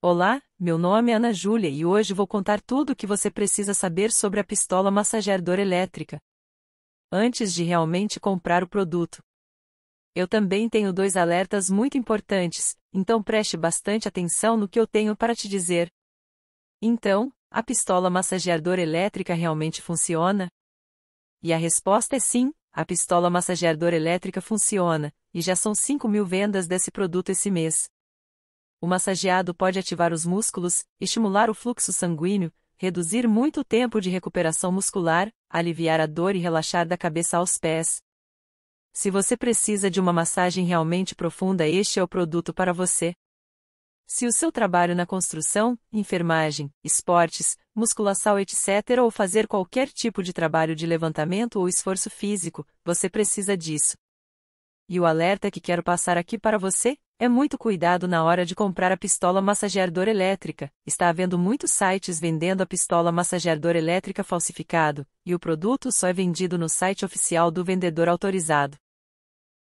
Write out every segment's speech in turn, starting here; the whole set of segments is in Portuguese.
Olá, meu nome é Ana Júlia e hoje vou contar tudo o que você precisa saber sobre a pistola massageador elétrica. Antes de realmente comprar o produto. Eu também tenho dois alertas muito importantes, então preste bastante atenção no que eu tenho para te dizer. Então, a pistola massageador elétrica realmente funciona? E a resposta é sim, a pistola massageador elétrica funciona, e já são 5 mil vendas desse produto esse mês. O massageado pode ativar os músculos, estimular o fluxo sanguíneo, reduzir muito o tempo de recuperação muscular, aliviar a dor e relaxar da cabeça aos pés. Se você precisa de uma massagem realmente profunda, este é o produto para você. Se o seu trabalho na construção, enfermagem, esportes, musculação, etc., ou fazer qualquer tipo de trabalho de levantamento ou esforço físico, você precisa disso. E o alerta que quero passar aqui para você é muito cuidado na hora de comprar a pistola massageador elétrica. Está havendo muitos sites vendendo a pistola massageador elétrica falsificado, e o produto só é vendido no site oficial do vendedor autorizado.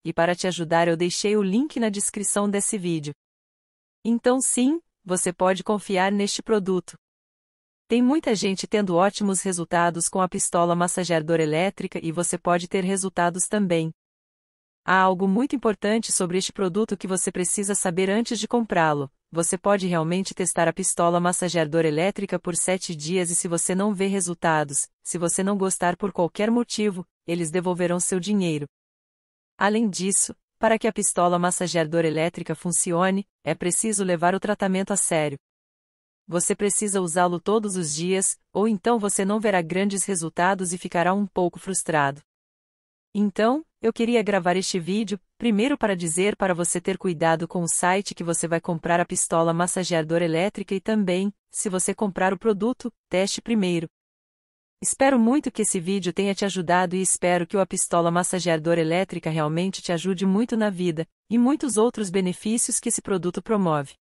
E para te ajudar eu deixei o link na descrição desse vídeo. Então sim, você pode confiar neste produto. Tem muita gente tendo ótimos resultados com a pistola massageador elétrica e você pode ter resultados também. Há algo muito importante sobre este produto que você precisa saber antes de comprá-lo. Você pode realmente testar a pistola massageadora elétrica por 7 dias e se você não vê resultados, se você não gostar por qualquer motivo, eles devolverão seu dinheiro. Além disso, para que a pistola massageadora elétrica funcione, é preciso levar o tratamento a sério. Você precisa usá-lo todos os dias, ou então você não verá grandes resultados e ficará um pouco frustrado. Então, eu queria gravar este vídeo, primeiro para dizer para você ter cuidado com o site que você vai comprar a pistola massageadora elétrica e também, se você comprar o produto, teste primeiro. Espero muito que esse vídeo tenha te ajudado e espero que o a pistola massageadora elétrica realmente te ajude muito na vida, e muitos outros benefícios que esse produto promove.